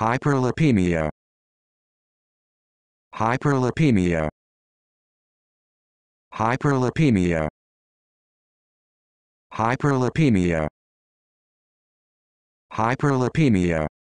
hyperlipemia hyperlipemia hyperlipemia hyperlipemia hyperlipemia